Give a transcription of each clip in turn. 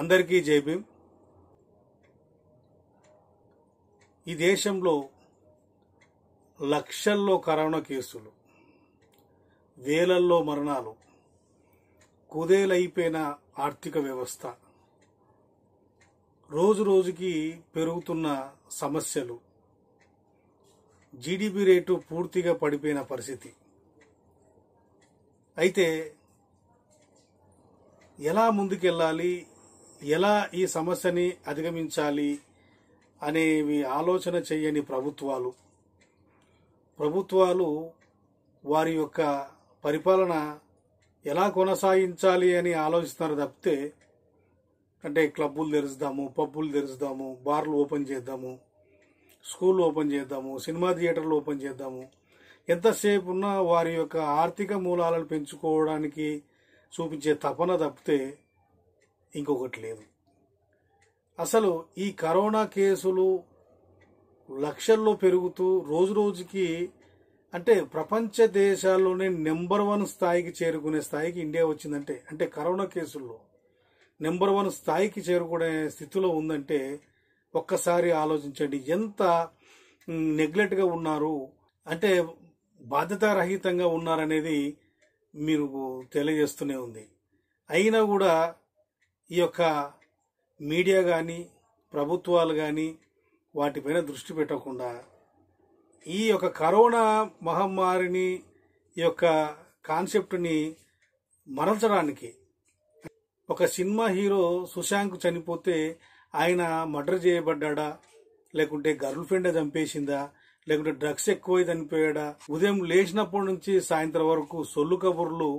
అందరికీ జై ఈ దేశంలో లక్షల్లో కరోనా కేసులు వేలల్లో మరణాలు కుదేలైపోయిన ఆర్థిక వ్యవస్థ రోజు రోజుకి పెరుగుతున్న సమస్యలు జీడిపి రేటు పూర్తిగా పడిపోయిన పరిస్థితి అయితే ఎలా ముందుకెళ్ళాలి ఎలా ఈ సమస్యని అధిగమించాలి అనేవి ఆలోచన చేయని ప్రభుత్వాలు ప్రభుత్వాలు వారి యొక్క పరిపాలన ఎలా కొనసాగించాలి అని ఆలోచిస్తున్నారు తప్పితే అంటే క్లబ్బులు తెరుస్తాము పబ్బులు తెరుస్తాము బార్లు ఓపెన్ చేద్దాము స్కూల్ ఓపెన్ చేద్దాము సినిమా థియేటర్లు ఓపెన్ చేద్దాము ఎంతసేపు ఉన్నా వారి యొక్క ఆర్థిక మూలాలను పెంచుకోవడానికి చూపించే తపన తప్పితే ఇంకొకటి లేదు అసలు ఈ కరోనా కేసులు లక్షల్లో పెరుగుతూ రోజు రోజుకి అంటే ప్రపంచ దేశాల్లోనే నెంబర్ వన్ స్థాయికి చేరుకునే స్థాయికి ఇండియా వచ్చిందంటే అంటే కరోనా కేసుల్లో నెంబర్ వన్ స్థాయికి చేరుకునే స్థితిలో ఉందంటే ఒక్కసారి ఆలోచించండి ఎంత నెగ్లెక్ట్గా ఉన్నారు అంటే బాధ్యతారహితంగా ఉన్నారనేది మీరు తెలియజేస్తూనే ఉంది అయినా కూడా ఈ యొక్క మీడియా కానీ ప్రభుత్వాలు కానీ వాటిపైన దృష్టి పెట్టకుండా ఈ యొక్క కరోనా మహమ్మారిని ఈ యొక్క కాన్సెప్ట్ని మరల్చడానికి ఒక సినిమా హీరో సుశాంక్ చనిపోతే ఆయన మర్డర్ చేయబడ్డా లేకుంటే గర్ల్ ఫ్రెండ్ చంపేసిందా లేకుంటే డ్రగ్స్ ఎక్కువై చనిపోయాడా ఉదయం లేచినప్పటి నుంచి సాయంత్రం వరకు సొల్లు కబుర్లు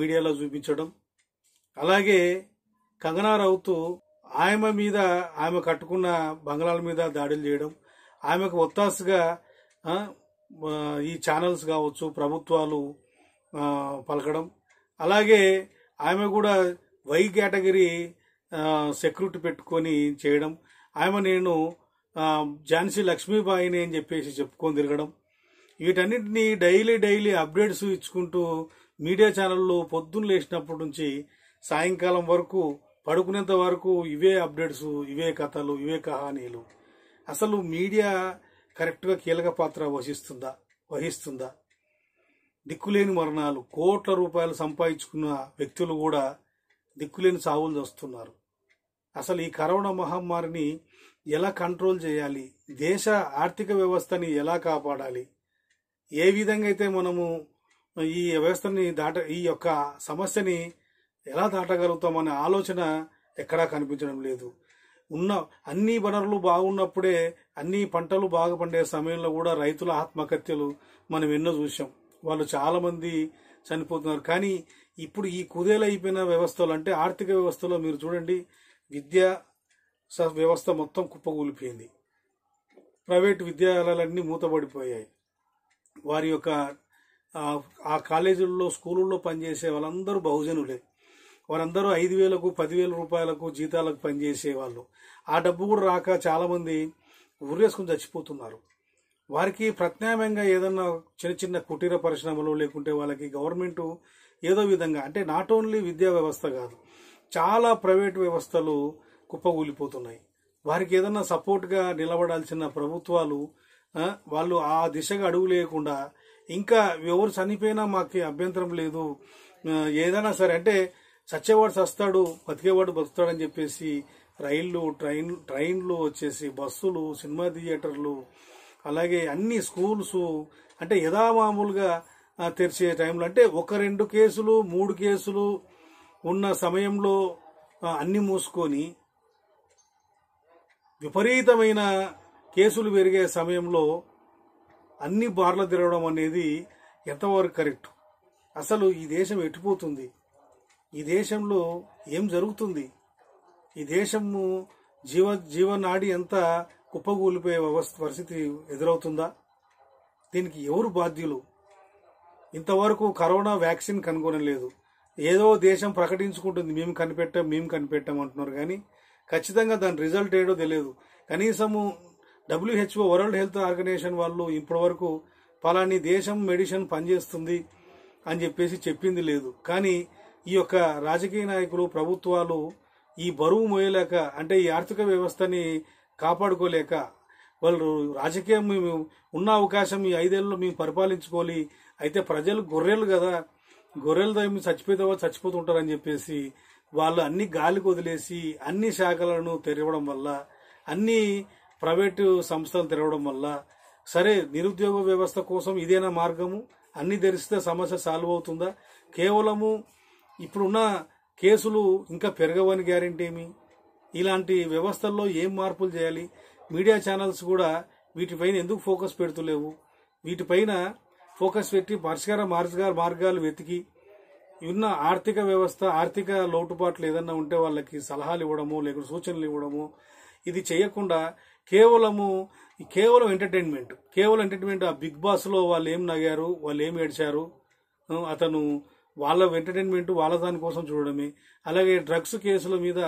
మీడియాలో చూపించడం అలాగే కంగనా రౌత్ ఆమె మీద ఆమె కట్టుకున్న బంగ్లాల మీద దాడులు చేయడం ఆమెకు ఒత్తాసుగా ఈ ఛానల్స్ కావచ్చు ప్రభుత్వాలు పలకడం అలాగే ఆమె కూడా వై కేటగిరీ సెక్యూరిటీ పెట్టుకొని చేయడం ఆమె నేను ఝాన్సీ లక్ష్మీబాయిని అని చెప్పేసి చెప్పుకొని తిరగడం వీటన్నిటిని డైలీ డైలీ అప్డేట్స్ ఇచ్చుకుంటూ మీడియా ఛానల్లో పొద్దున్న లేచినప్పటి నుంచి సాయంకాలం వరకు పడుకునేంత వరకు ఇవే అప్డేట్స్ ఇవే కథలు ఇవే కహానీలు అసలు మీడియా కరెక్ట్గా కీలక పాత్ర వహిస్తుందా వహిస్తుందా దిక్కులేని మరణాలు కోట్ల రూపాయలు సంపాదించుకున్న వ్యక్తులు కూడా దిక్కులేని సావులు చేస్తున్నారు అసలు ఈ కరోనా మహమ్మారిని ఎలా కంట్రోల్ చేయాలి దేశ ఆర్థిక వ్యవస్థని ఎలా కాపాడాలి ఏ విధంగా అయితే మనము ఈ వ్యవస్థని దాట ఈ యొక్క సమస్యని ఎలా దాటగలుగుతామనే ఆలోచన ఎక్కడా కనిపించడం లేదు ఉన్న అన్ని వనరులు బాగున్నప్పుడే అన్ని పంటలు బాగా పండే సమయంలో కూడా రైతుల ఆత్మహత్యలు మనం ఎన్నో చూసాం వాళ్ళు చాలామంది చనిపోతున్నారు కానీ ఇప్పుడు ఈ కుదేలైపోయిన వ్యవస్థలు అంటే ఆర్థిక వ్యవస్థలో మీరు చూడండి విద్యా వ్యవస్థ మొత్తం కుప్పకూలిపోయింది ప్రైవేట్ విద్యాలయాలన్నీ మూతపడిపోయాయి వారి యొక్క ఆ కాలేజీల్లో స్కూళ్ళల్లో పనిచేసే వాళ్ళందరూ బహుజనులే వారందరూ ఐదు వేలకు పదివేల రూపాయలకు జీతాలకు పనిచేసే వాళ్ళు ఆ డబ్బు కూడా రాక చాలామంది ఉరేసుకుని చచ్చిపోతున్నారు వారికి ప్రత్యామ్నాయంగా ఏదన్నా చిన్న చిన్న కుటీర పరిశ్రమలు లేకుంటే వాళ్ళకి గవర్నమెంట్ ఏదో విధంగా అంటే నాట్ ఓన్లీ విద్యా వ్యవస్థ కాదు చాలా ప్రైవేట్ వ్యవస్థలు కుప్పగూలిపోతున్నాయి వారికి ఏదన్నా సపోర్ట్గా నిలబడాల్సిన ప్రభుత్వాలు వాళ్ళు ఆ దిశగా అడుగు లేకుండా ఇంకా ఎవరు చనిపోయినా మాకు అభ్యంతరం లేదు ఏదైనా సరే అంటే చచ్చేవాడు చస్తాడు బతికేవాడు బతుకుతాడని చెప్పేసి రైళ్లు ట్రైన్ ట్రైన్లు వచ్చేసి బస్సులు సినిమా థియేటర్లు అలాగే అన్ని స్కూల్స్ అంటే యథామామూలుగా తెరిచే టైంలో అంటే ఒక రెండు కేసులు మూడు కేసులు ఉన్న సమయంలో అన్ని మూసుకొని విపరీతమైన కేసులు పెరిగే సమయంలో అన్ని బార్లు తిరగడం అనేది ఎంతవరకు కరెక్ట్ అసలు ఈ దేశం ఎట్టిపోతుంది ఈ దేశంలో ఏం జరుగుతుంది ఈ దేశము జీవ జీవనాడి అంతా కుప్పగూలిపోయే పరిస్థితి ఎదురవుతుందా దీనికి ఎవరు బాధ్యులు ఇంతవరకు కరోనా వ్యాక్సిన్ కనుగొనలేదు ఏదో దేశం ప్రకటించుకుంటుంది మేము కనిపెట్టాం మేము కనిపెట్టాం అంటున్నారు కానీ ఖచ్చితంగా దాని రిజల్ట్ ఏడో తెలియదు కనీసము డబ్ల్యూహెచ్ఓ వరల్డ్ హెల్త్ ఆర్గనైజేషన్ వాళ్ళు ఇప్పటివరకు పలాని దేశం మెడిసిన్ పనిచేస్తుంది అని చెప్పేసి చెప్పింది లేదు కానీ ఈ యొక్క రాజకీయ నాయకులు ప్రభుత్వాలు ఈ బరువు మోయలేక అంటే ఈ ఆర్థిక వ్యవస్థని కాపాడుకోలేక వాళ్ళు రాజకీయం మేము ఉన్న అవకాశం ఈ ఐదేళ్ళలో మేము పరిపాలించుకోవాలి అయితే ప్రజలు గొర్రెలు కదా గొర్రెలు మేము చచ్చిపోతుంటారు చచ్చిపోతుంటారని చెప్పేసి వాళ్ళు అన్ని గాలికి వదిలేసి అన్ని శాఖలను తెరవడం వల్ల అన్ని ప్రైవేటు సంస్థలు తెరవడం వల్ల సరే నిరుద్యోగ వ్యవస్థ కోసం ఇదేనా మార్గము అన్ని తెరిస్తే సమస్య సాల్వ్ అవుతుందా కేవలము ఇప్పుడున్న కేసులు ఇంకా పెరగవని గ్యారంటీ ఏమి ఇలాంటి వ్యవస్థల్లో ఏం మార్పులు చేయాలి మీడియా ఛానల్స్ కూడా వీటిపైన ఎందుకు ఫోకస్ పెడుతులేవు వీటిపైన ఫోకస్ పెట్టి పరిష్కార మార్గా మార్గాలు వెతికి ఉన్న ఆర్థిక వ్యవస్థ ఆర్థిక లోటుపాట్లు ఏదన్నా ఉంటే వాళ్ళకి సలహాలు ఇవ్వడము లేకుంటే సూచనలు ఇవ్వడము ఇది చేయకుండా కేవలము కేవలం ఎంటర్టైన్మెంట్ కేవలం ఎంటర్టైన్మెంట్ ఆ బిగ్ బాస్లో వాళ్ళు ఏం నగారు వాళ్ళు ఏం ఏడ్చారు అతను వాళ్ళ ఎంటర్టైన్మెంట్ వాళ్ళ దానికోసం చూడడమే అలాగే డ్రగ్స్ కేసుల మీద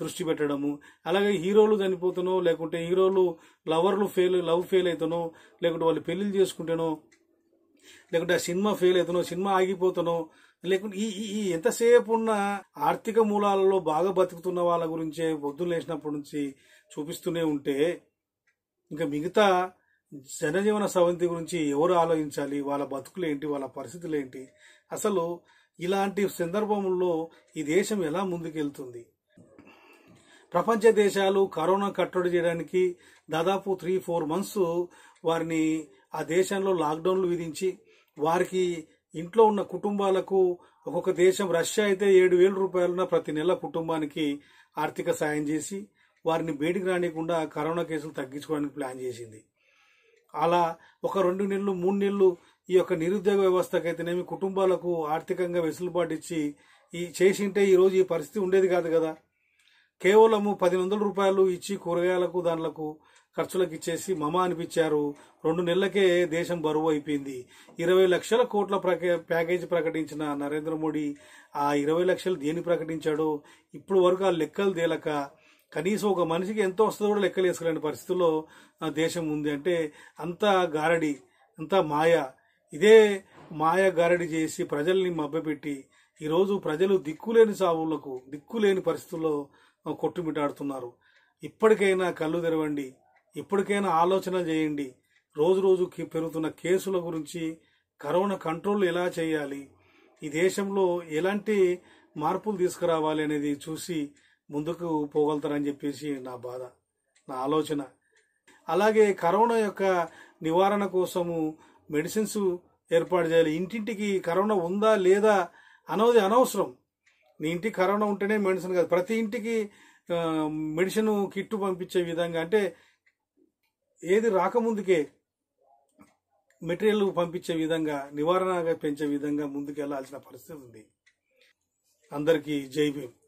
దృష్టి పెట్టడము అలాగే హీరోలు చనిపోతానో లేకుంటే హీరోలు లవర్లు ఫెయిల్ లవ్ ఫెయిల్ అవుతానో లేకుంటే వాళ్ళు పెళ్లిళ్ళు చేసుకుంటేనో లేకుంటే ఆ సినిమా ఫెయిల్ అవుతానో సినిమా ఆగిపోతానో లేకుంటే ఈ ఈ ఎంతసేపు ఉన్న ఆర్థిక మూలాలలో బాగా బతుకుతున్న వాళ్ళ గురించే పొద్దున్న లేచినప్పటి నుంచి చూపిస్తూనే ఉంటే ఇంకా మిగతా జనజీవన సవంతి గురించి ఎవరు ఆలోచించాలి వాళ్ళ బతుకులు ఏంటి వాళ్ళ పరిస్థితులు ఏంటి అసలు ఇలాంటి సందర్భంలో ఈ దేశం ఎలా ముందుకెళ్తుంది ప్రపంచ దేశాలు కరోనా కట్టడి చేయడానికి దాదాపు త్రీ ఫోర్ మంత్స్ వారిని ఆ దేశంలో లాక్డౌన్లు విధించి వారికి ఇంట్లో ఉన్న కుటుంబాలకు ఒక్కొక్క దేశం రష్యా అయితే ఏడు వేల రూపాయలున్న ప్రతి నెల కుటుంబానికి ఆర్థిక సాయం చేసి వారిని బయటికి రానియకుండా కరోనా కేసులు తగ్గించుకోవడానికి ప్లాన్ చేసింది అలా ఒక రెండు నెలలు మూడు నెలలు ఈ యొక్క నిరుద్యోగ వ్యవస్థకైతేనేమి కుటుంబాలకు ఆర్థికంగా వెసులుబాటు ఇచ్చి ఈ చేసింటే ఈరోజు ఈ పరిస్థితి ఉండేది కాదు కదా కేవలము పది వందల రూపాయలు ఇచ్చి కూరగాయలకు దానిలకు ఖర్చులకు ఇచ్చేసి మమ అనిపించారు రెండు నెలలకే దేశం బరువు అయిపోయింది ఇరవై లక్షల కోట్ల ప్యాకేజీ ప్రకటించిన నరేంద్ర మోడీ ఆ ఇరవై లక్షలు దేని ప్రకటించాడో ఇప్పుడు వరకు ఆ లెక్కలు తేలక కనీసం ఒక మనిషికి ఎంత వస్తుందో కూడా లెక్కలు వేసుకోలేని పరిస్థితుల్లో దేశం ఉంది అంటే అంత గారడి అంత మాయ ఇదే మాయ గారడి చేసి ప్రజల్ని మభ్యపెట్టి ఈరోజు ప్రజలు దిక్కులేని సావులకు దిక్కులేని పరిస్థితుల్లో కొట్టుమిటాడుతున్నారు ఇప్పటికైనా కళ్ళు తెరవండి ఇప్పటికైనా ఆలోచన చేయండి రోజు రోజు పెరుగుతున్న కేసుల గురించి కరోనా కంట్రోల్ ఎలా చేయాలి ఈ దేశంలో ఎలాంటి మార్పులు తీసుకురావాలి అనేది చూసి ముందుకు పోగలుతారని చెప్పేసి నా బాధ నా ఆలోచన అలాగే కరోనా యొక్క నివారణ కోసము మెడిసిన్స్ ఏర్పాటు చేయాలి ఇంటింటికి కరోనా ఉందా లేదా అన్నది అనవసరం నీ ఇంటికి కరోనా ఉంటేనే మెడిసిన్ కాదు ప్రతి ఇంటికి మెడిసిన్ కిట్టు పంపించే విధంగా అంటే ఏది రాకముందుకే మెటీరియల్ పంపించే విధంగా నివారణగా పెంచే విధంగా ముందుకు వెళ్లాల్సిన పరిస్థితి ఉంది అందరికీ జై భీమ్